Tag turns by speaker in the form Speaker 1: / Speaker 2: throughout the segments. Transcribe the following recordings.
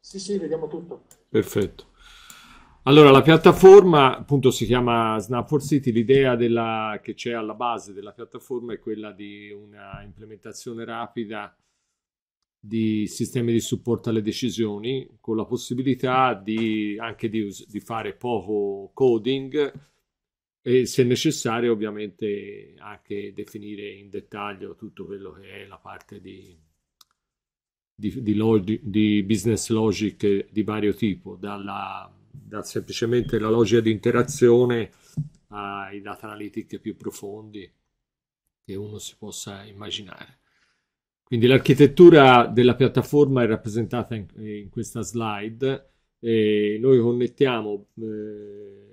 Speaker 1: Sì, sì, vediamo tutto. Perfetto. Allora, la piattaforma appunto si chiama Snap 4 City, l'idea della, che c'è alla base della piattaforma è quella di una implementazione rapida di sistemi di supporto alle decisioni con la possibilità di, anche di, di fare poco coding e se necessario ovviamente anche definire in dettaglio tutto quello che è la parte di, di, di, log, di business logic di vario tipo, dalla, da semplicemente la logica di interazione ai data analytic più profondi che uno si possa immaginare. Quindi l'architettura della piattaforma è rappresentata in, in questa slide. E noi connettiamo eh,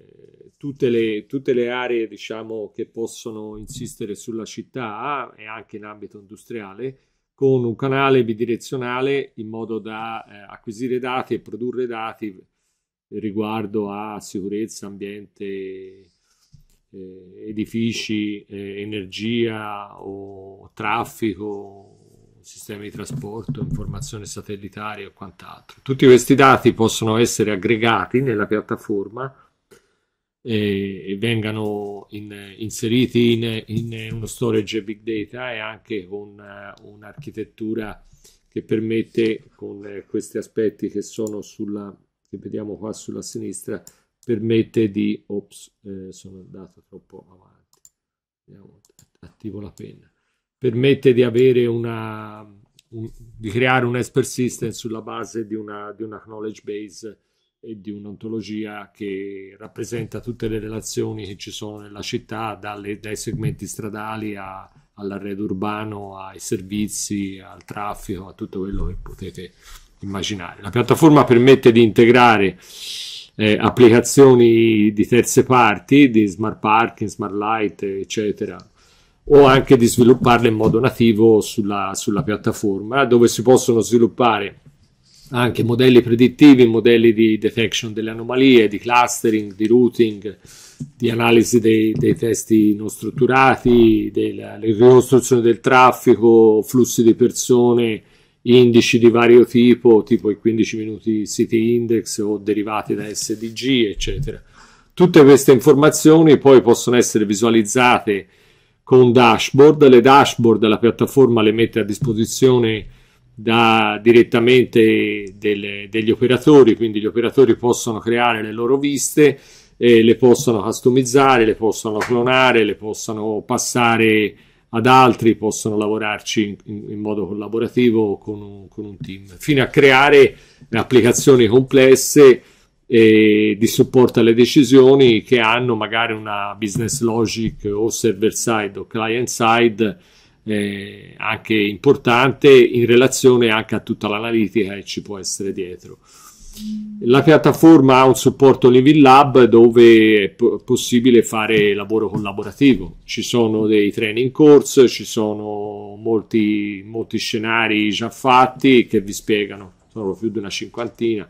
Speaker 1: tutte le, tutte le aree diciamo, che possono insistere sulla città e anche in ambito industriale con un canale bidirezionale in modo da eh, acquisire dati e produrre dati riguardo a sicurezza, ambiente, eh, edifici, eh, energia o traffico, sistemi di trasporto, informazioni satellitari e quant'altro. Tutti questi dati possono essere aggregati nella piattaforma e, e vengano in, inseriti in, in, uno storage big data e anche con un'architettura che permette con eh, questi aspetti che sono sulla che vediamo qua sulla sinistra permette di ops eh, sono andato troppo avanti Andiamo, attivo la penna permette di avere una un, di creare un persistence sulla base di una, di una knowledge base e di un'ontologia che rappresenta tutte le relazioni che ci sono nella città, dalle, dai segmenti stradali a, all'arredo urbano, ai servizi, al traffico, a tutto quello che potete immaginare. La piattaforma permette di integrare eh, applicazioni di terze parti, di smart parking, smart light, eccetera, o anche di svilupparle in modo nativo sulla, sulla piattaforma, dove si possono sviluppare anche modelli predittivi, modelli di detection delle anomalie, di clustering, di routing, di analisi dei, dei testi non strutturati, della ricostruzione del traffico, flussi di persone, indici di vario tipo, tipo i 15 minuti city index o derivati da SDG, eccetera. Tutte queste informazioni poi possono essere visualizzate con dashboard, le dashboard la piattaforma le mette a disposizione da, direttamente del, degli operatori, quindi gli operatori possono creare le loro viste, eh, le possono customizzare, le possono clonare, le possono passare ad altri, possono lavorarci in, in modo collaborativo con un, con un, team, fino a creare applicazioni complesse eh, di supporto alle decisioni che hanno magari una business logic o server side o client side eh, anche importante in relazione anche a tutta l'analitica che ci può essere dietro. La piattaforma ha un supporto Living Lab dove è po- possibile fare lavoro collaborativo. Ci sono dei training course, ci sono molti, molti scenari già fatti che vi spiegano, sono più di una cinquantina,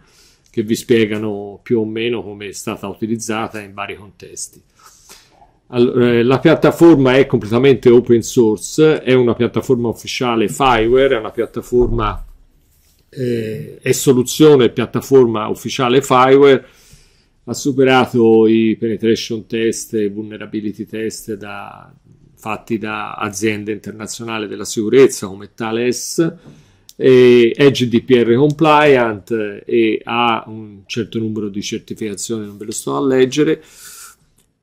Speaker 1: che vi spiegano più o meno come è stata utilizzata in vari contesti. Eh, la piattaforma è completamente open source, è una piattaforma ufficiale Fireware, è una piattaforma eh, è soluzione piattaforma ufficiale Fireware, ha superato i penetration test e vulnerability test da, fatti da aziende internazionali della sicurezza come Thales, è GDPR compliant eh, e ha un certo numero di certificazioni, non ve lo sto a leggere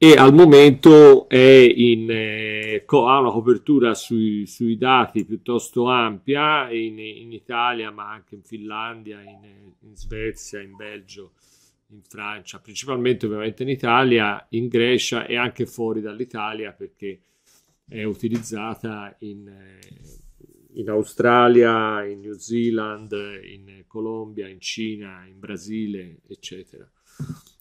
Speaker 1: e al momento in, eh, ha una copertura sui, sui, dati piuttosto ampia in, in, Italia, ma anche in Finlandia, in, in, Svezia, in Belgio, in Francia, principalmente ovviamente in Italia, in Grecia e anche fuori dall'Italia perché è utilizzata in, eh, in Australia, in New Zealand, in Colombia, in Cina, in Brasile, eccetera.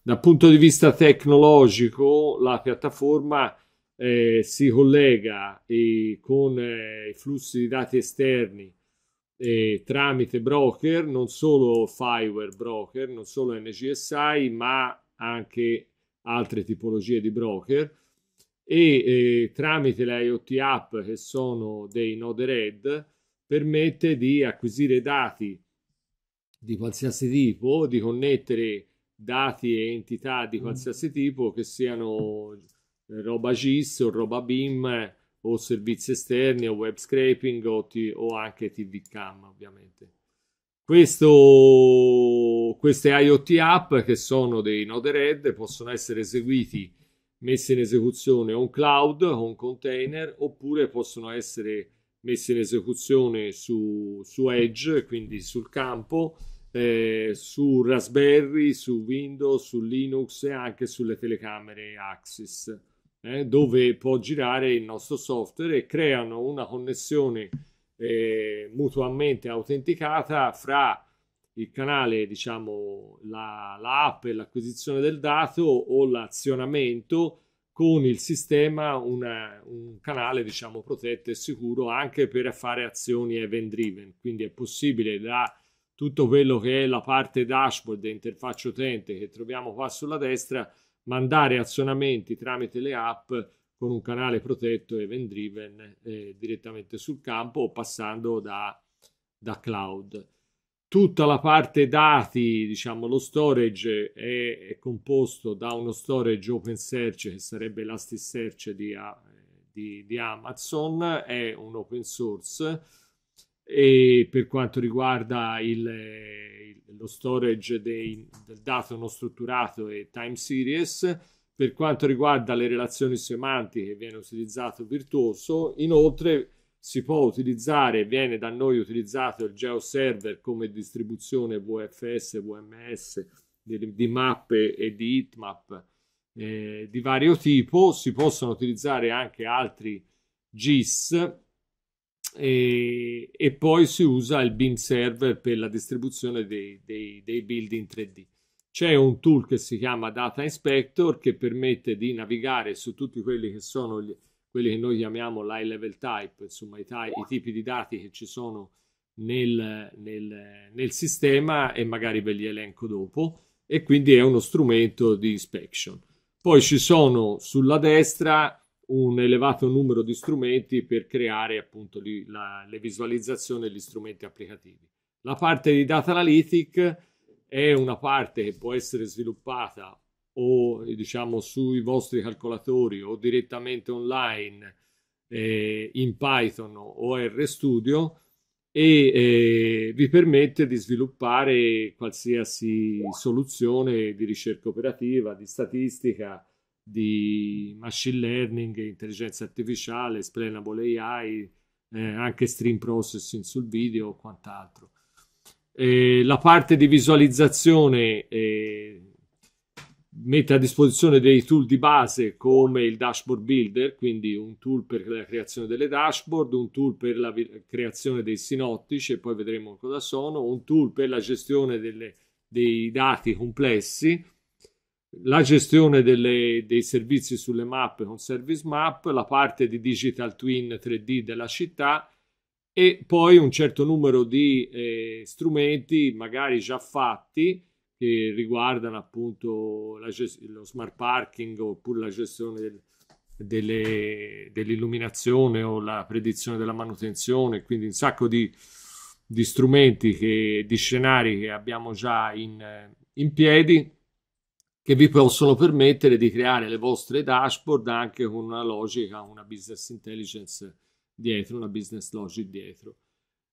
Speaker 1: Dal punto di vista tecnologico, la piattaforma eh, si collega eh, con eh, i flussi di dati esterni eh, tramite broker, non solo Fireware Broker, non solo NGSI, ma anche altre tipologie di broker e eh, tramite le IoT app che sono dei node red permette di acquisire dati di qualsiasi tipo, di connettere dati e entità di mm. qualsiasi tipo che siano eh, roba GIS o roba BIM o servizi esterni o web scraping o, t- o anche TV cam ovviamente. Questo, queste IoT app che sono dei node red possono essere eseguiti, messe in esecuzione on cloud, on container oppure possono essere messe in esecuzione su, su Edge, quindi sul campo eh, su Raspberry, su Windows, su Linux e anche sulle telecamere Axis, eh, dove può girare il nostro software e creano una connessione eh, mutuamente autenticata fra il canale, diciamo, la, la app e l'acquisizione del dato o l'azionamento con il sistema una, un canale diciamo protetto e sicuro anche per fare azioni event driven quindi è possibile da tutto quello che è la parte dashboard e interfaccia utente che troviamo qua sulla destra, mandare azionamenti tramite le app con un canale protetto event driven eh, direttamente sul campo o passando da, da, cloud. Tutta la parte dati, diciamo lo storage, è, è composto da uno storage open search che sarebbe l'Elasticsearch di, eh, di, di Amazon, è un open source e per quanto riguarda il, eh, lo storage dei, del dato non strutturato e time series, per quanto riguarda le relazioni semantiche viene utilizzato Virtuoso, inoltre si può utilizzare, viene da noi utilizzato il GeoServer come distribuzione VFS, VMS di, di mappe e di heatmap eh, di vario tipo, si possono utilizzare anche altri GIS e, e, poi si usa il Beam Server per la distribuzione dei, dei, dei build in 3D. C'è un tool che si chiama Data Inspector che permette di navigare su tutti quelli che sono gli, quelli che noi chiamiamo l'high level type, insomma i, i, tipi di dati che ci sono nel, nel, nel sistema e magari ve li elenco dopo e quindi è uno strumento di inspection. Poi ci sono sulla destra un elevato numero di strumenti per creare appunto li, la, le visualizzazioni e gli strumenti applicativi. La parte di data analytic è una parte che può essere sviluppata o diciamo sui vostri calcolatori o direttamente online eh, in Python o RStudio e eh, vi permette di sviluppare qualsiasi soluzione di ricerca operativa, di statistica, di machine learning, intelligenza artificiale, explainable AI, eh, anche stream processing sul video o quant'altro. Eh, la parte di visualizzazione eh, mette a disposizione dei tool di base come il dashboard builder, quindi un tool per la creazione delle dashboard, un tool per la creazione dei sinottici e poi vedremo cosa sono, un tool per la gestione delle, dei dati complessi la gestione delle, dei servizi sulle mappe con Service Map, la parte di Digital Twin 3D della città e poi un certo numero di eh, strumenti magari già fatti che riguardano appunto gest- lo smart parking oppure la gestione del, delle, dell'illuminazione o la predizione della manutenzione, quindi un sacco di, di strumenti, che, di scenari che abbiamo già in, in piedi che vi possono permettere di creare le vostre dashboard anche con una logica, una business intelligence dietro, una business logic dietro.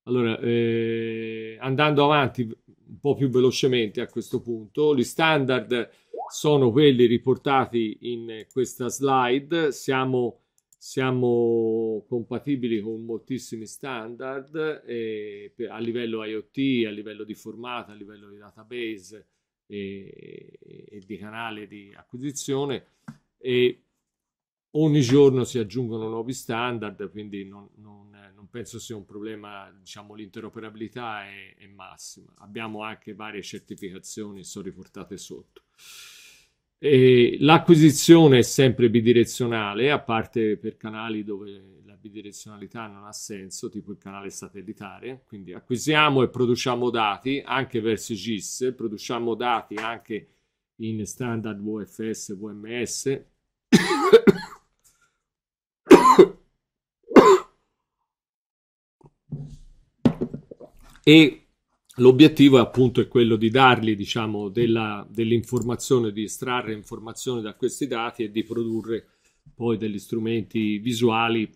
Speaker 1: Allora, eh, andando avanti un po' più velocemente a questo punto, gli standard sono quelli riportati in questa slide, siamo, siamo compatibili con moltissimi standard eh, a livello IoT, a livello di formato, a livello di database, e, e di canale di acquisizione e ogni giorno si aggiungono nuovi standard, quindi non, non, non penso sia un problema, diciamo, l'interoperabilità è, è, massima. Abbiamo anche varie certificazioni, sono riportate sotto. E l'acquisizione è sempre bidirezionale, a parte per canali dove bidirezionalità non ha senso, tipo il canale satellitare, quindi acquisiamo e produciamo dati anche verso GIS, produciamo dati anche in standard UFS, VMS. e l'obiettivo è appunto è quello di dargli diciamo, della, dell'informazione, di estrarre informazioni da questi dati e di produrre poi degli strumenti visuali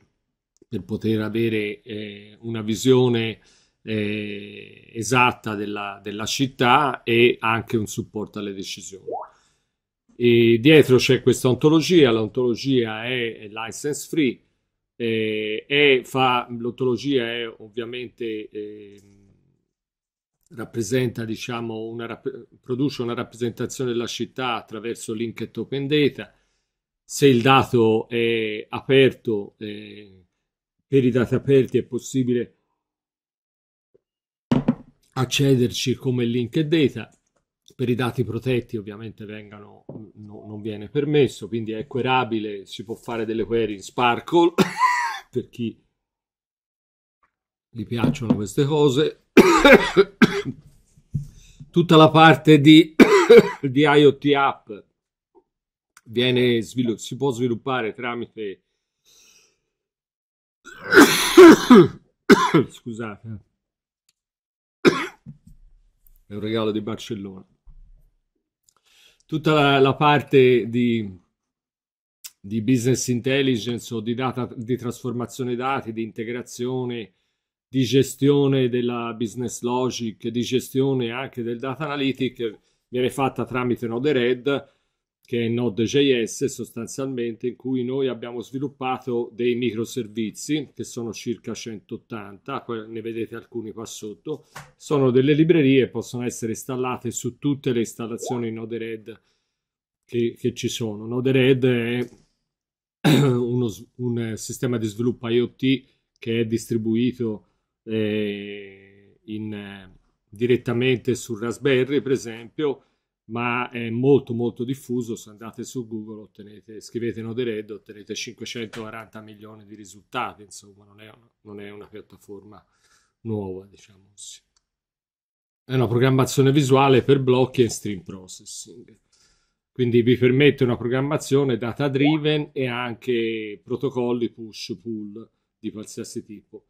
Speaker 1: per poter avere eh, una visione eh, esatta della, della, città e anche un supporto alle decisioni. E dietro c'è questa ontologia, l'ontologia è, license free, eh, l'ontologia è ovviamente ehm, rappresenta, diciamo, una produce una rappresentazione della città attraverso link e Open Data. Se il dato è aperto, eh, per i dati aperti è possibile accederci come link data per i dati protetti ovviamente vengano, no, non viene permesso, quindi è querabile, si può fare delle query in Sparkle per chi gli piacciono queste cose. Tutta la parte di, di IoT app viene si può sviluppare tramite Scusate. È un regalo di Barcellona. Tutta la, la parte di, di, business intelligence o di, data, di trasformazione dati, di integrazione, di gestione della business logic, di gestione anche del data analytic viene fatta tramite Node-RED che è Node.js sostanzialmente, in cui noi abbiamo sviluppato dei microservizi, che sono circa 180, ne vedete alcuni qua sotto, sono delle librerie, possono essere installate su tutte le installazioni Node-RED che, che ci sono. Node-RED è uno, un sistema di sviluppo IoT che è distribuito eh, in, direttamente su Raspberry, per esempio, ma è molto molto diffuso, se andate su Google ottenete, scrivete Node Red, ottenete 540 milioni di risultati, insomma non è, non è una piattaforma nuova, diciamo così. È una programmazione visuale per blocchi e stream processing quindi vi permette una programmazione data driven e anche protocolli push pull di qualsiasi tipo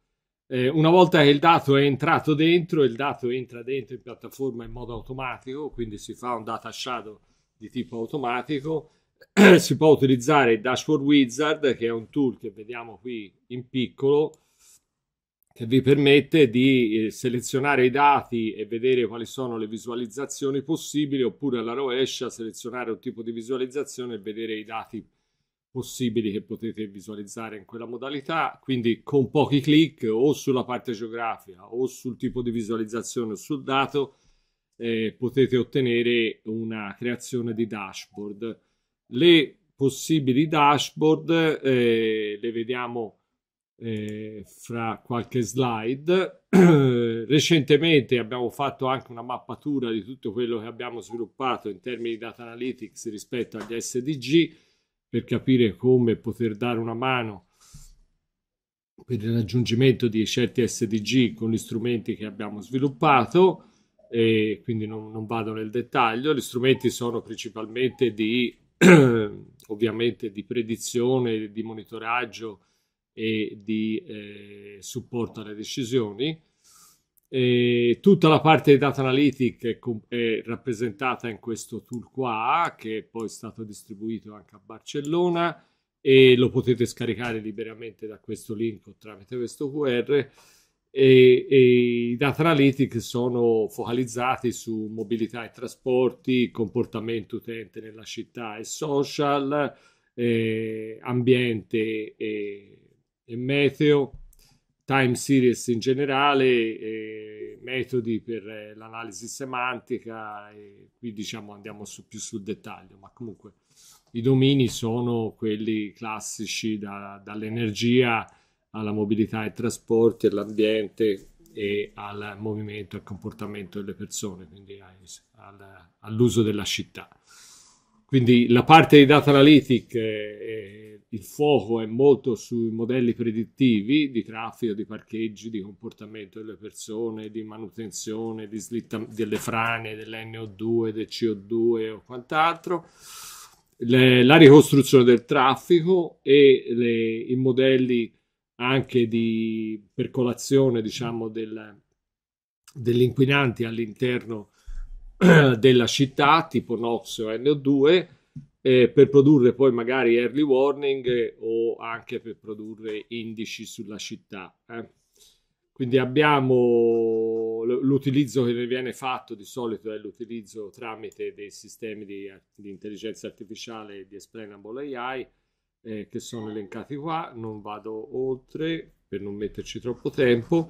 Speaker 1: eh, una volta che il dato è entrato dentro, il dato entra dentro in piattaforma in modo automatico, quindi si fa un data shadow di tipo automatico. si può utilizzare il Dashboard Wizard, che è un tool che vediamo qui in piccolo, che vi permette di eh, selezionare i dati e vedere quali sono le visualizzazioni possibili, oppure alla rovescia selezionare un tipo di visualizzazione e vedere i dati possibili possibili che potete visualizzare in quella modalità, quindi con pochi clic o sulla parte geografica o sul tipo di visualizzazione o sul dato eh, potete ottenere una creazione di dashboard. Le possibili dashboard eh, le vediamo eh, fra qualche slide. Recentemente abbiamo fatto anche una mappatura di tutto quello che abbiamo sviluppato in termini di data analytics rispetto agli SDG per capire come poter dare una mano per il raggiungimento di certi SDG con gli strumenti che abbiamo sviluppato e quindi non, non vado nel dettaglio. Gli strumenti sono principalmente di ovviamente di predizione, di monitoraggio e di eh, supporto alle decisioni e tutta la parte di data analytic è, com- è, rappresentata in questo tool qua che è poi stato distribuito anche a Barcellona e lo potete scaricare liberamente da questo link o tramite questo QR e, e i data analytic sono focalizzati su mobilità e trasporti, comportamento utente nella città e social, eh, ambiente e, e meteo time series in generale, metodi per eh, l'analisi semantica, e qui diciamo andiamo su, più sul dettaglio, ma comunque i domini sono quelli classici da, dall'energia alla mobilità e trasporti, all'ambiente e al movimento e al comportamento delle persone, quindi all'uso della città. Quindi la parte di data analytic, eh, il fuoco è molto sui modelli predittivi di traffico, di parcheggi, di comportamento delle persone, di manutenzione, di delle frane, dell'NO2, del CO2 o quant'altro. Le, la ricostruzione del traffico e le, i modelli anche di percolazione diciamo, del, degli inquinanti all'interno della città, tipo NOx o NO2, eh, per produrre poi magari early warning eh, o anche per produrre indici sulla città. Eh. Quindi abbiamo l'utilizzo che ne viene fatto di solito è l'utilizzo tramite dei sistemi di, di intelligenza artificiale di Explainable AI eh, che sono elencati qua, non vado oltre per non metterci troppo tempo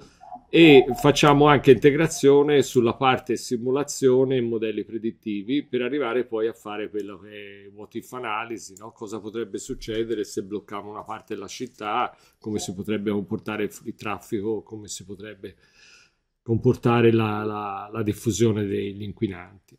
Speaker 1: e facciamo anche integrazione sulla parte simulazione e modelli predittivi per arrivare poi a fare quello che è what if analisi, no? cosa potrebbe succedere se blocchiamo una parte della città, come si potrebbe comportare il traffico, come si potrebbe comportare la, la, la diffusione degli inquinanti.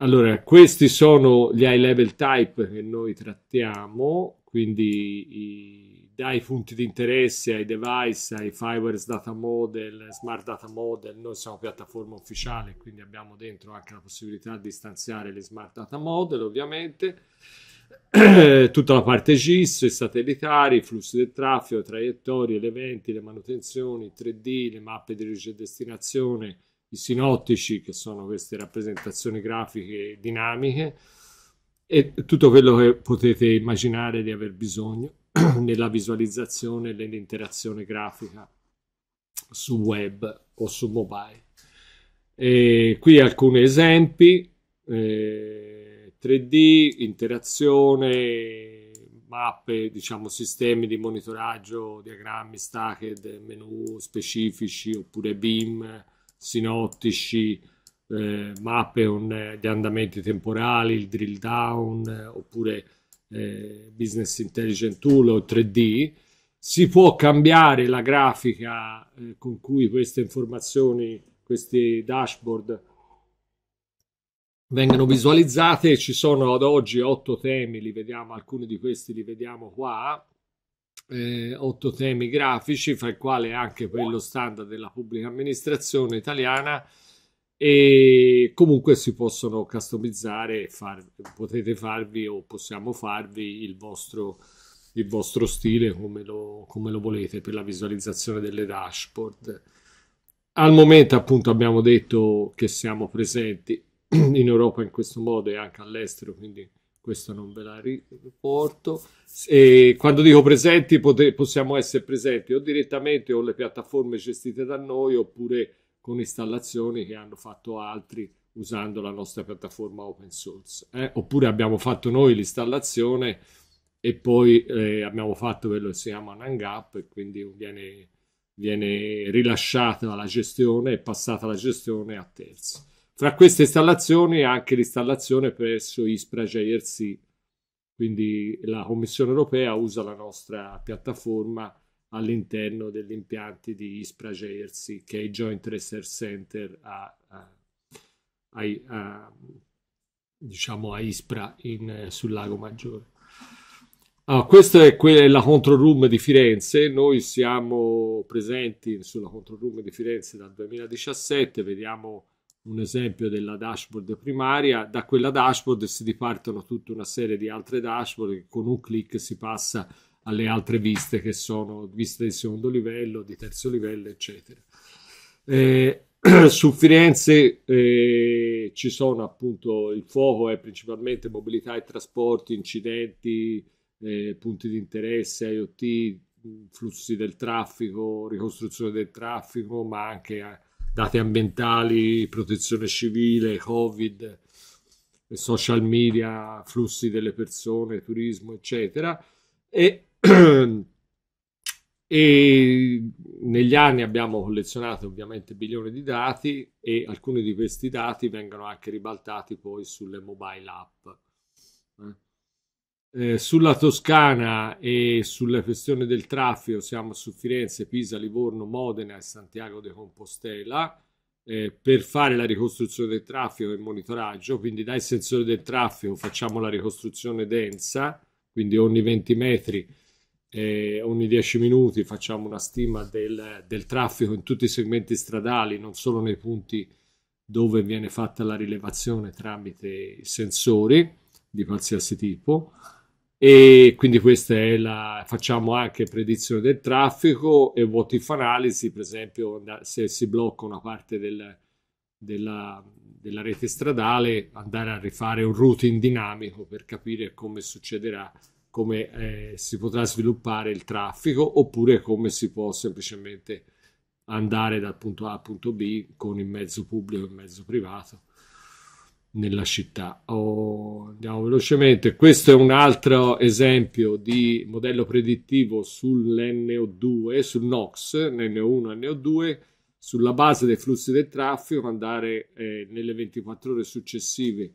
Speaker 1: Allora, questi sono gli high level type che noi trattiamo, quindi i ai punti di interesse, ai device, ai Fiverr Data Model, Smart Data Model, noi siamo piattaforma ufficiale, quindi abbiamo dentro anche la possibilità di stanziare le Smart Data Model, ovviamente, tutta la parte GIS, i satellitari, i flussi del traffico, le traiettorie, gli eventi, le manutenzioni, 3D, le mappe di origine e destinazione, i sinottici, che sono queste rappresentazioni grafiche dinamiche, e tutto quello che potete immaginare di aver bisogno nella visualizzazione e nell'interazione grafica su web o su mobile. E qui alcuni esempi, eh, 3D, interazione, mappe, diciamo sistemi di monitoraggio, diagrammi, stacked, menu specifici oppure BIM, sinottici, eh, mappe con eh, gli andamenti temporali, il drill down oppure eh, Business Intelligent Tool o 3D, si può cambiare la grafica eh, con cui queste informazioni, questi dashboard vengano visualizzate. Ci sono ad oggi otto temi, li vediamo, alcuni di questi li vediamo qua. Eh, otto temi grafici, fra i quali anche quello standard della pubblica amministrazione italiana e comunque si possono customizzare far, potete farvi o possiamo farvi il vostro, il vostro stile come lo, come lo volete per la visualizzazione delle dashboard al momento appunto abbiamo detto che siamo presenti in Europa in questo modo e anche all'estero quindi questo non ve la riporto. E quando dico presenti, pote- possiamo essere presenti o direttamente o le piattaforme gestite da noi oppure con installazioni che hanno fatto altri usando la nostra piattaforma open source. Eh? Oppure abbiamo fatto noi l'installazione e poi eh, abbiamo fatto quello che si chiama NANGAP e quindi viene, viene rilasciata la gestione e passata la gestione a terzi. Fra queste installazioni anche l'installazione presso ISPRA JRC, quindi la Commissione europea usa la nostra piattaforma all'interno degli impianti di Ispra Jersey, che è il Joint Research Center a, a, a, diciamo a Ispra in, sul Lago Maggiore. Ah, questa è que- la control room di Firenze, noi siamo presenti sulla control room di Firenze dal 2017, vediamo un esempio della dashboard primaria, da quella dashboard si dipartono tutta una serie di altre dashboard che con un clic si passa a alle altre viste che sono viste di secondo livello, di terzo livello, eccetera. Eh, su Firenze eh, ci sono appunto il fuoco è principalmente mobilità e trasporti, incidenti, eh, punti di interesse, IoT, flussi del traffico, ricostruzione del traffico, ma anche eh, dati ambientali, protezione civile, Covid, social media, flussi delle persone, turismo, eccetera. E e negli anni abbiamo collezionato ovviamente milioni di dati e alcuni di questi dati vengono anche ribaltati poi sulle mobile app. Eh. eh, sulla Toscana e sulle questioni del traffico siamo su Firenze, Pisa, Livorno, Modena e Santiago de Compostela eh, per fare la ricostruzione del traffico e il monitoraggio, quindi dai sensori del traffico facciamo la ricostruzione densa, quindi ogni 20 metri eh, ogni 10 minuti facciamo una stima del, del, traffico in tutti i segmenti stradali, non solo nei punti dove viene fatta la rilevazione tramite sensori di qualsiasi tipo. E quindi questa è la facciamo anche predizione del traffico e what if analisi, per esempio, se si blocca una parte del, della, della rete stradale, andare a rifare un routing dinamico per capire come succederà come eh, si potrà sviluppare il traffico oppure come si può semplicemente andare dal punto A al punto B con il mezzo pubblico e il mezzo privato nella città. Oh, andiamo velocemente. Questo è un altro esempio di modello predittivo sull'NO2, sul NOx, NO1, NO2, sulla base dei flussi del traffico, andare eh, nelle 24 ore successive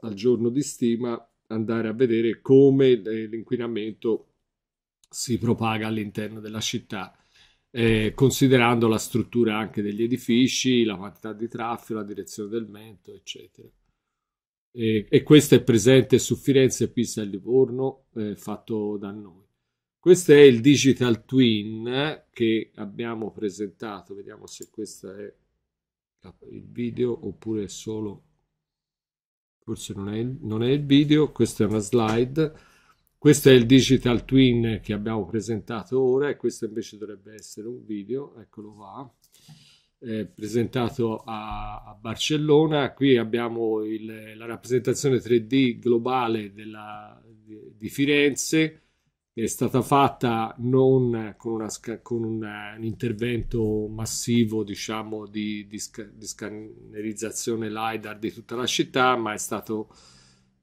Speaker 1: al giorno di stima andare a vedere come eh, l'inquinamento si propaga all'interno della città, eh, considerando la struttura anche degli edifici, la quantità di traffico, la direzione del vento, eccetera. E, e, questo è presente su Firenze, Pisa e Livorno, eh, fatto da noi. Questo è il Digital Twin che abbiamo presentato, vediamo se questo è il video oppure è solo forse non è, il, non è il video, questa è una slide, questo è il digital twin che abbiamo presentato ora e questo invece dovrebbe essere un video, eccolo qua, eh, presentato a, a, Barcellona. Qui abbiamo il, la rappresentazione 3D globale della, di, di Firenze è stata fatta non con, una, con una, un intervento massivo diciamo di, di, di scannerizzazione LiDAR di tutta la città, ma è stato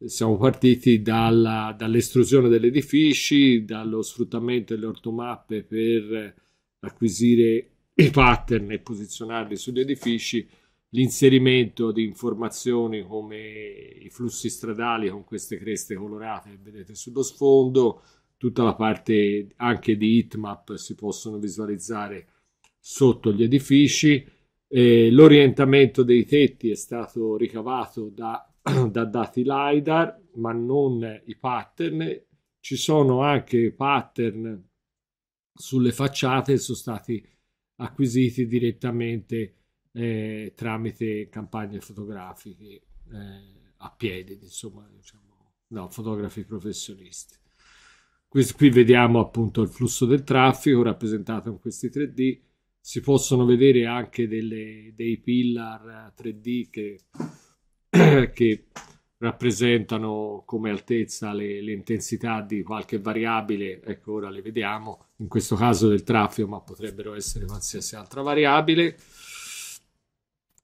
Speaker 1: siamo partiti dalla, dall'estrusione degli edifici, dallo sfruttamento delle ortomappe per acquisire i pattern e posizionarli sugli edifici, l'inserimento di informazioni come i flussi stradali con queste creste colorate che vedete sullo sfondo, tutta la parte anche di heatmap si possono visualizzare sotto gli edifici. Eh, l'orientamento dei tetti è stato ricavato da, da dati LiDAR, ma non i pattern. Ci sono anche pattern sulle facciate sono stati acquisiti direttamente eh, tramite campagne fotografiche eh, a piedi, insomma, diciamo, no, fotografi professionisti qui vediamo appunto il flusso del traffico rappresentato in questi 3D. Si possono vedere anche delle, dei pillar 3D che, che rappresentano come altezza le, le, intensità di qualche variabile. Ecco, ora le vediamo, in questo caso del traffico, ma potrebbero essere qualsiasi altra variabile.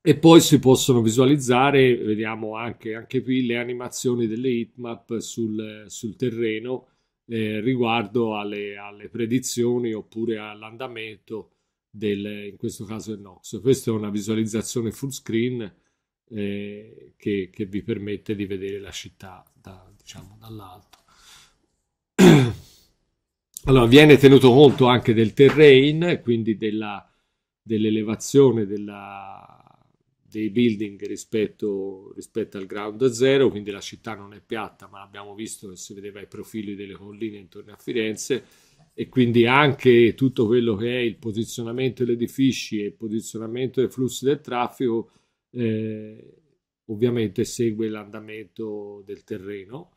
Speaker 1: E poi si possono visualizzare, vediamo anche, anche qui, le animazioni delle heatmap sul, sul terreno eh, riguardo alle, alle, predizioni oppure all'andamento del, in questo caso del NOx. Questa è una visualizzazione full screen eh, che, che, vi permette di vedere la città da, diciamo, dall'alto. Allora, viene tenuto conto anche del terrain, quindi dell'elevazione dell della, dei building rispetto, rispetto al ground zero, quindi la città non è piatta, ma l'abbiamo visto che si vedeva i profili delle colline intorno a Firenze e quindi anche tutto quello che è il posizionamento degli edifici e il posizionamento dei flussi del traffico eh, ovviamente segue l'andamento del terreno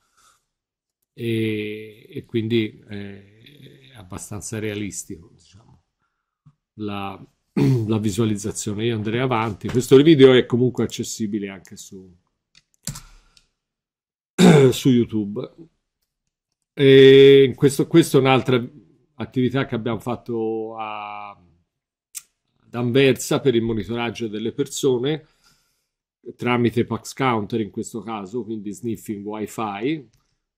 Speaker 1: e, e quindi eh, è abbastanza realistico. Diciamo. La, la visualizzazione. Io andrei avanti. Questo video è comunque accessibile anche su, su YouTube. E questo, questa è un'altra attività che abbiamo fatto a, ad Anversa per il monitoraggio delle persone tramite Pax Counter in questo caso, quindi sniffing wifi.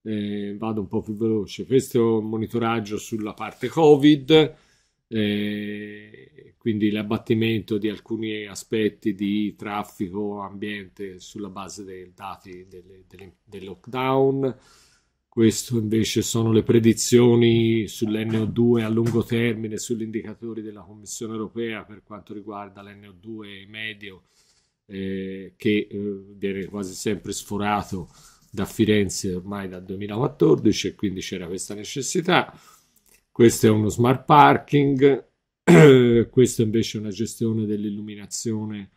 Speaker 1: Eh, vado un po' più veloce. Questo è un monitoraggio sulla parte Covid eh, quindi l'abbattimento di alcuni aspetti di traffico, ambiente sulla base dei dati delle, delle, del lockdown. Questo invece sono le predizioni sull'NO2 a lungo termine, sugli indicatori della Commissione europea per quanto riguarda l'NO2 medio, eh, che eh, viene quasi sempre sforato da Firenze ormai dal 2014 e quindi c'era questa necessità. Questo è uno smart parking, questo invece è una gestione dell'illuminazione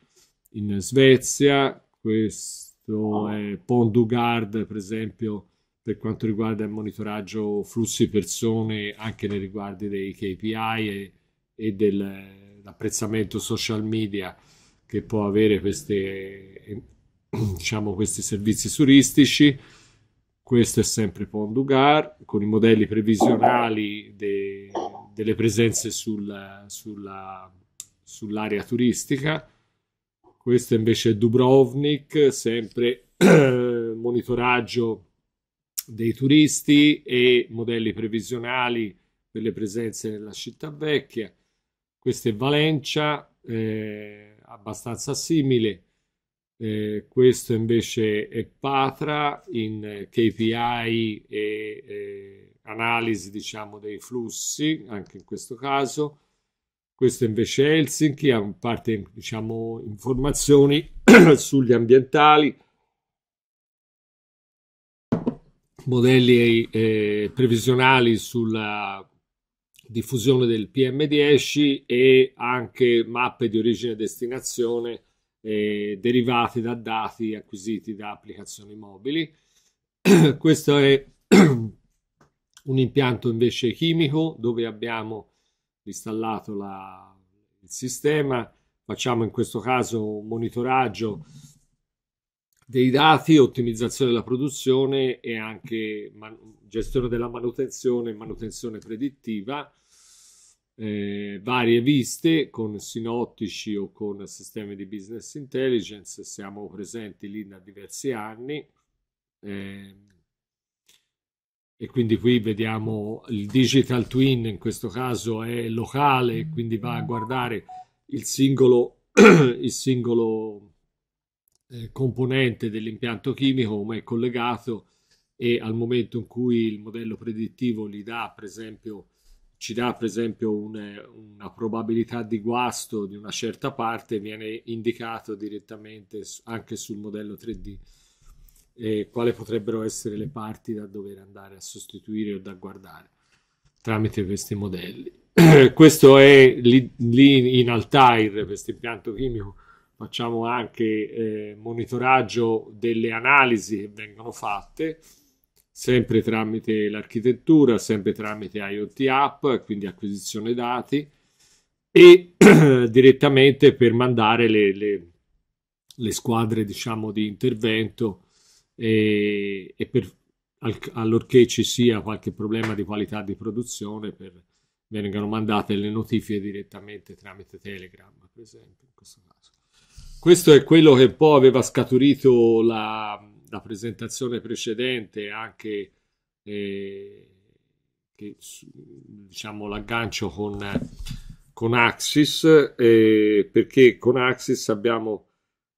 Speaker 1: in Svezia, questo ah. è Pondugard per esempio per quanto riguarda il monitoraggio flussi persone anche nei riguardi dei KPI e, e dell'apprezzamento social media che può avere queste, diciamo, questi servizi turistici. Questo è sempre Pondugar con i modelli previsionali de, delle presenze sul, sulla, sull'area turistica. Questo invece è Dubrovnik, sempre monitoraggio dei turisti e modelli previsionali per le presenze nella città vecchia. Questo è Valencia, eh, abbastanza simile eh, questo invece è Patra in KPI e eh, analisi diciamo dei flussi anche in questo caso questo invece è Helsinki a parte diciamo informazioni sugli ambientali modelli eh, previsionali sulla diffusione del PM10 e anche mappe di origine e destinazione eh, derivati da dati acquisiti da applicazioni mobili. Questo è un impianto invece chimico dove abbiamo installato la, il sistema, facciamo in questo caso un monitoraggio dei dati, ottimizzazione della produzione e anche man- gestione della manutenzione e manutenzione predittiva eh, varie viste con sinottici o con sistemi di business intelligence, siamo presenti lì da diversi anni. Eh, e quindi qui vediamo il digital twin in questo caso è locale quindi va a guardare il singolo, il singolo eh, componente dell'impianto chimico come è collegato e al momento in cui il modello predittivo gli dà per esempio ci dà per esempio un, una probabilità di guasto di una certa parte, viene indicato direttamente anche sul modello 3D eh, quali potrebbero essere le parti da dover andare a sostituire o da guardare tramite questi modelli. Questo è lì, lì in Altair, questo impianto chimico, facciamo anche eh, monitoraggio delle analisi che vengono fatte sempre tramite l'architettura, sempre tramite IoT app, quindi acquisizione dati e direttamente per mandare le, le, le squadre diciamo, di intervento e, e per, al, allorché ci sia qualche problema di qualità di produzione per, vengano mandate le notifiche direttamente tramite Telegram, per esempio, in questo caso. Questo è quello che poi aveva scaturito la, la presentazione precedente anche eh, che, diciamo l'aggancio con, con Axis eh, perché con Axis abbiamo,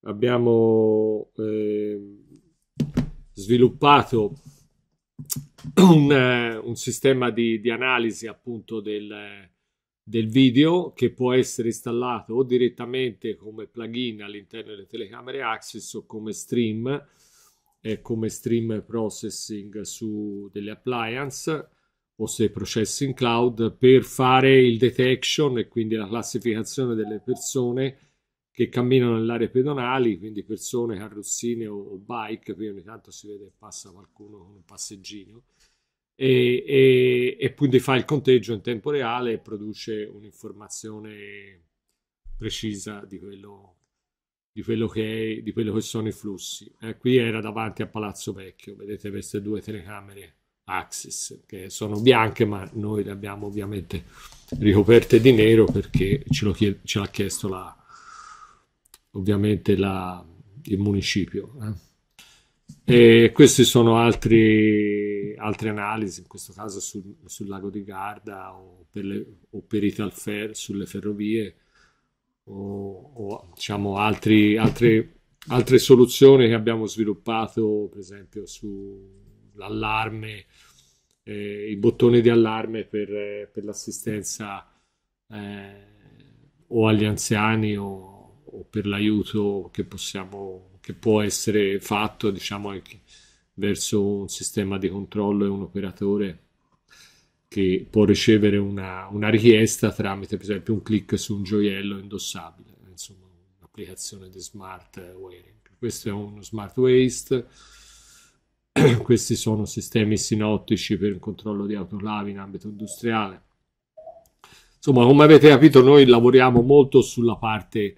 Speaker 1: abbiamo eh, sviluppato un, eh, un sistema di, di, analisi appunto del, del video che può essere installato o direttamente come plugin all'interno delle telecamere Axis o come stream è come stream processing su delle appliance o se processi in cloud per fare il detection e quindi la classificazione delle persone che camminano nell'area aree pedonali, quindi persone, carrozzine o, o bike, qui ogni tanto si vede che passa qualcuno con un passeggino, e, e, e quindi fa il conteggio in tempo reale e produce un'informazione precisa di quello di quello che, è, di quello che sono i flussi. Eh, qui era davanti a Palazzo Vecchio, vedete queste due telecamere Axis che sono bianche, ma noi le abbiamo ovviamente ricoperte di nero perché ce, chied- ce l'ha chiesto la, ovviamente la, il municipio. Eh. E queste sono altri, altre analisi, in questo caso sul, sul lago di Garda o per, le, o per Italfer sulle ferrovie o, o diciamo altri, altre, altre soluzioni che abbiamo sviluppato, per esempio sull'allarme, eh, i bottoni di allarme per, per l'assistenza eh, o agli anziani o, o per l'aiuto che, possiamo, che può essere fatto diciamo, verso un sistema di controllo e un operatore che può ricevere una, una richiesta tramite per esempio un clic su un gioiello indossabile, insomma un'applicazione di smart wearing. Questo è uno smart waste. questi sono sistemi sinottici per il controllo di autolavi in ambito industriale. Insomma, come avete capito, noi lavoriamo molto sulla parte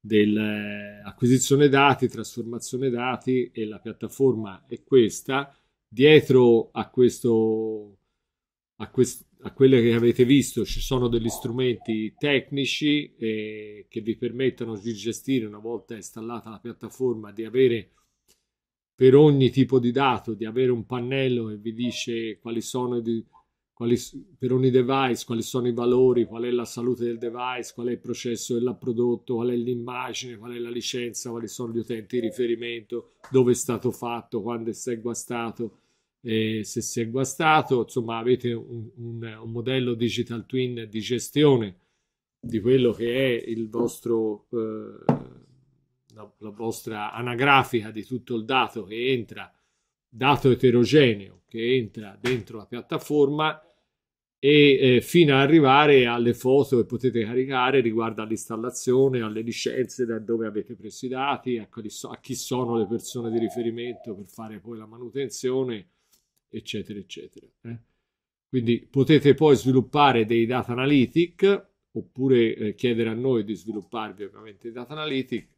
Speaker 1: dell'acquisizione eh, dati, trasformazione dati e la piattaforma è questa. Dietro a questo a, quest- a quelle che avete visto ci sono degli strumenti tecnici eh, che vi permettono di gestire una volta installata la piattaforma di avere per ogni tipo di dato di avere un pannello che vi dice quali sono di, quali, per ogni device quali sono i valori qual è la salute del device qual è il processo del prodotto qual è l'immagine qual è la licenza quali sono gli utenti di riferimento dove è stato fatto quando è stato guastato eh, se si è guastato, insomma avete un, un, un, modello digital twin di gestione di quello che è il vostro, eh, la, la, vostra anagrafica di tutto il dato che entra, dato eterogeneo che entra dentro la piattaforma e eh, fino ad arrivare alle foto che potete caricare riguardo all'installazione, alle licenze, da dove avete preso i dati, a, so, a chi sono le persone di riferimento per fare poi la manutenzione eccetera, eccetera. Eh? Quindi potete poi sviluppare dei data analytic oppure eh, chiedere a noi di svilupparvi ovviamente i data analytic.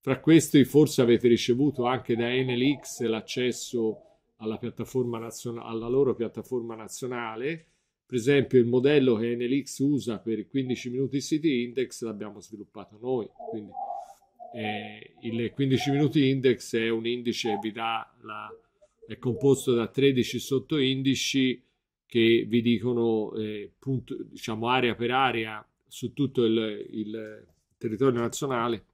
Speaker 1: Fra questi forse avete ricevuto anche da NLX l'accesso alla, alla loro piattaforma nazionale. Per esempio il modello che NLX usa per i 15 minuti City Index l'abbiamo sviluppato noi. Quindi eh, il 15 minuti Index è un indice che vi dà la è composto da 13 sottoindici che vi dicono eh, punto, diciamo area per area su tutto il, il, territorio nazionale,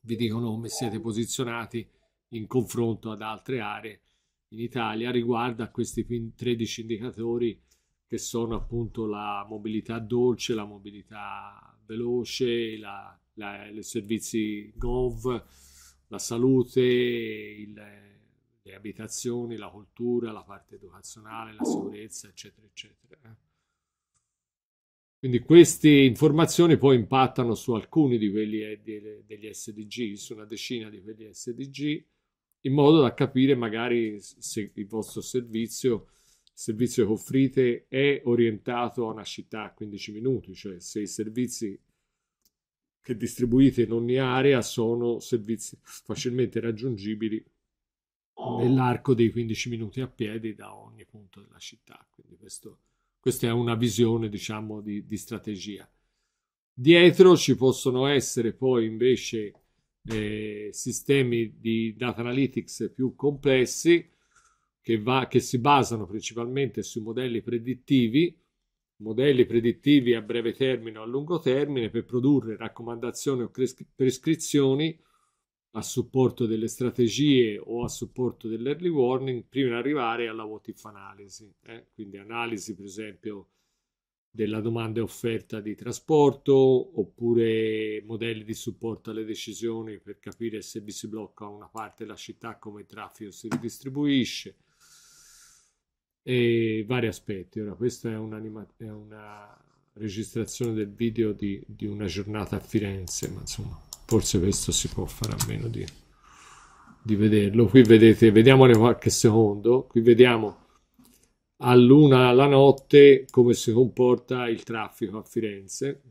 Speaker 1: vi dicono come siete posizionati in confronto ad altre aree in Italia riguardo a questi 13 indicatori che sono appunto la mobilità dolce, la mobilità veloce, i servizi GOV, la salute, il, le abitazioni, la cultura, la parte educazionale, la sicurezza, eccetera, eccetera. Eh. Quindi queste informazioni poi impattano su alcuni di quelli eh, degli SDG, su una decina di quelli SDG, in modo da capire magari se il vostro servizio, il servizio che offrite è orientato a una città a 15 minuti, cioè se i servizi che distribuite in ogni area sono servizi facilmente raggiungibili nell'arco dei 15 minuti a piedi da ogni punto della città. Quindi questo, questa è una visione, diciamo, di, di strategia. Dietro ci possono essere poi invece eh, sistemi di data analytics più complessi che, va, che si basano principalmente su modelli predittivi, modelli predittivi a breve termine o a lungo termine per produrre raccomandazioni o prescrizioni a supporto delle strategie o a supporto dell'early warning prima di arrivare alla what if analisi, eh? quindi analisi per esempio della domanda e offerta di trasporto oppure modelli di supporto alle decisioni per capire se vi si blocca una parte della città come il traffico si ridistribuisce e vari aspetti. Ora questa è, è una registrazione del video di, di una giornata a Firenze, ma insomma forse questo si può fare a meno di, di vederlo qui vedete vediamone qualche secondo qui vediamo a luna la notte come si comporta il traffico a Firenze.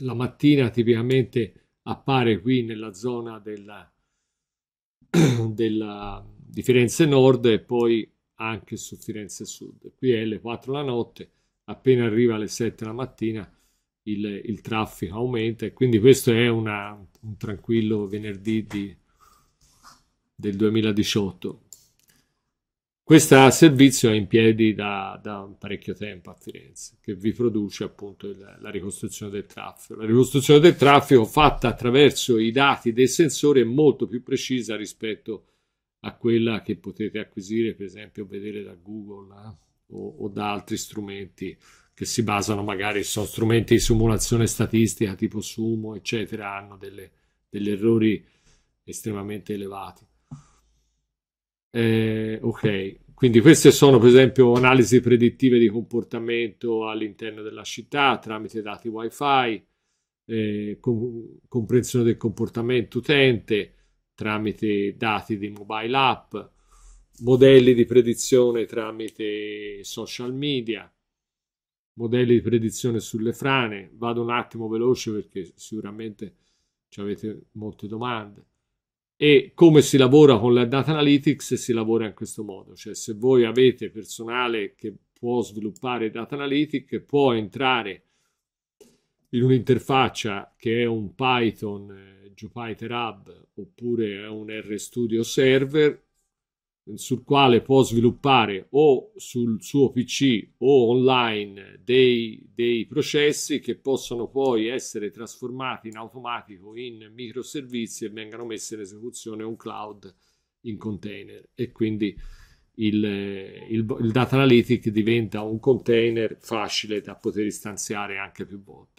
Speaker 1: La mattina tipicamente appare qui nella zona della, della, di Firenze Nord e poi anche su Firenze Sud. Qui è alle 4 la notte, appena arriva alle 7 la mattina il, il traffico aumenta e quindi questo è una, un tranquillo venerdì di, del 2018. Questo servizio è in piedi da, da, parecchio tempo a Firenze, che vi produce appunto il, la ricostruzione del traffico. La ricostruzione del traffico fatta attraverso i dati dei sensori è molto più precisa rispetto a quella che potete acquisire, per esempio, vedere da Google eh, o, o, da altri strumenti che si basano magari su strumenti di simulazione statistica tipo Sumo, eccetera, hanno delle, degli errori estremamente elevati. Eh, ok, quindi queste sono per esempio analisi predittive di comportamento all'interno della città tramite dati wifi, eh, com comprensione del comportamento utente tramite dati di mobile app, modelli di predizione tramite social media, modelli di predizione sulle frane. Vado un attimo veloce perché sicuramente ci avete molte domande. E come si lavora con la data analytics? Si lavora in questo modo, cioè se voi avete personale che può sviluppare data analytics, può entrare in un'interfaccia che è un Python eh, Jupyter Hub oppure un RStudio server sul quale può sviluppare o sul suo PC o online dei, dei, processi che possono poi essere trasformati in automatico in microservizi e vengano messi in esecuzione un cloud in container e quindi il, il, il data analytic diventa un container facile da poter istanziare anche più volte.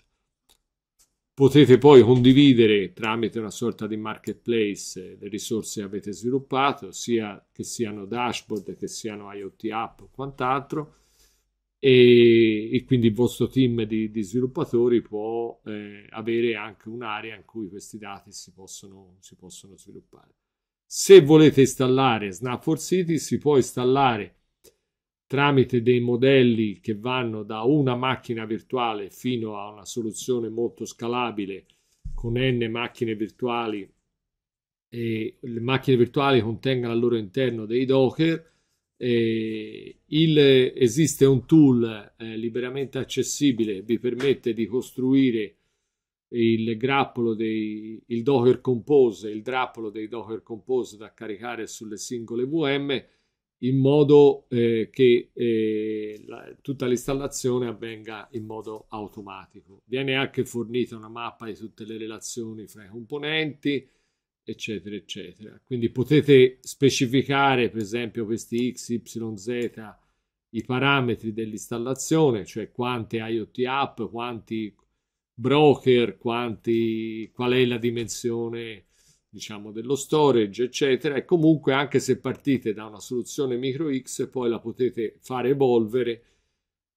Speaker 1: Potete poi condividere tramite una sorta di marketplace eh, le risorse che avete sviluppato, sia che siano dashboard, che siano IoT app o quant'altro, e, e, quindi il vostro team di, di sviluppatori può eh, avere anche un'area in cui questi dati si possono, si possono sviluppare. Se volete installare Snap4City si può installare tramite dei modelli che vanno da una macchina virtuale fino a una soluzione molto scalabile con n macchine virtuali e le macchine virtuali contengono al loro interno dei docker il, esiste un tool eh, liberamente accessibile che vi permette di costruire il grappolo dei il Docker Compose, il grappolo dei Docker Compose da caricare sulle singole VM in modo eh, che eh, la, tutta l'installazione avvenga in modo automatico. Viene anche fornita una mappa di tutte le relazioni fra i componenti, eccetera, eccetera. Quindi potete specificare, per esempio, questi x, y, z, i parametri dell'installazione, cioè quante IoT app, quanti broker, quanti, qual è la dimensione diciamo dello storage eccetera e comunque anche se partite da una soluzione micro X poi la potete fare evolvere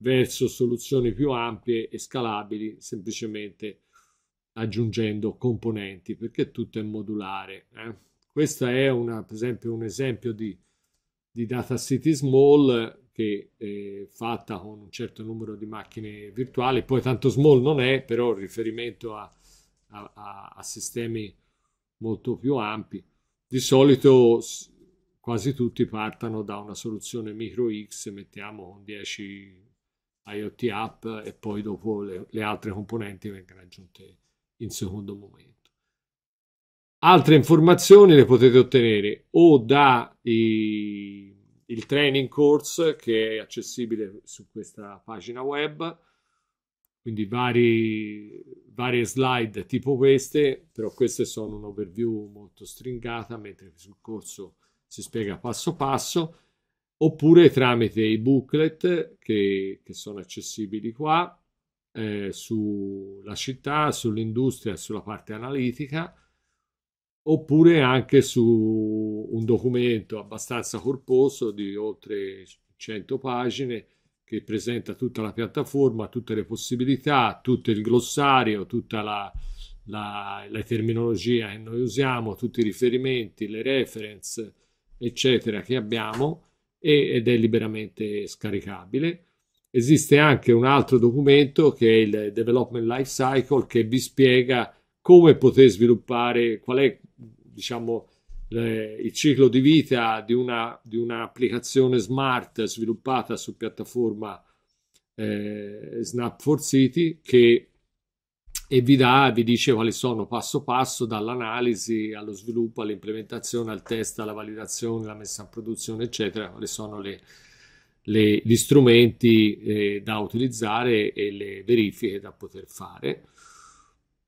Speaker 1: verso soluzioni più ampie e scalabili semplicemente aggiungendo componenti perché tutto è modulare eh? questo è una, per esempio un esempio di, di data city small che è eh, fatta con un certo numero di macchine virtuali poi tanto small non è però riferimento a, a, a, a sistemi molto più ampi. Di solito quasi tutti partono da una soluzione micro X, mettiamo 10 IoT app e poi dopo le, le altre componenti vengono aggiunte in secondo momento. Altre informazioni le potete ottenere o dal training course che è accessibile su questa pagina web quindi vari, varie slide tipo queste, però queste sono un overview molto stringata, mentre sul corso si spiega passo passo, oppure tramite i booklet che, che sono accessibili qua, eh, sulla città, sull'industria, sulla parte analitica, oppure anche su un documento abbastanza corposo di oltre 100 pagine che presenta tutta la piattaforma, tutte le possibilità, tutto il glossario, tutta la, la, la terminologia che noi usiamo, tutti i riferimenti, le reference, eccetera, che abbiamo e, ed è liberamente scaricabile. Esiste anche un altro documento che è il Development Lifecycle che vi spiega come poter sviluppare, qual è, diciamo, eh, il ciclo di vita di, una, di un'applicazione smart sviluppata su piattaforma eh, Snap 4 City che e vi, dà, vi dice quali sono passo passo dall'analisi allo sviluppo, all'implementazione, al test, alla validazione, alla messa in produzione, eccetera, quali sono le, le, gli strumenti eh, da utilizzare e le verifiche da poter fare.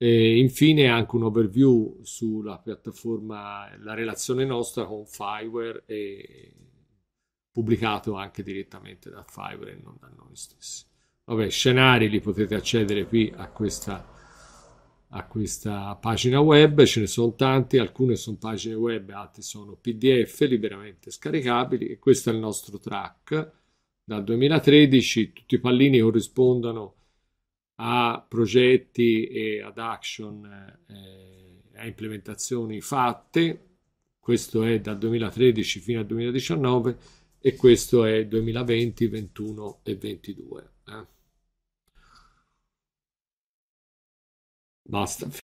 Speaker 1: E infine anche un overview sulla piattaforma, la relazione nostra con Fiverr e pubblicato anche direttamente da Fiverr e non da noi stessi. Vabbè, scenari li potete accedere qui a questa, a questa pagina web, ce ne sono tanti, alcune sono pagine web, altre sono PDF liberamente scaricabili e questo è il nostro track. Dal 2013 tutti i pallini corrispondono a a progetti e ad action, eh, a implementazioni fatte, questo è dal 2013 fino al 2019 e questo è 2020, 2021 e 2022. Eh. Basta.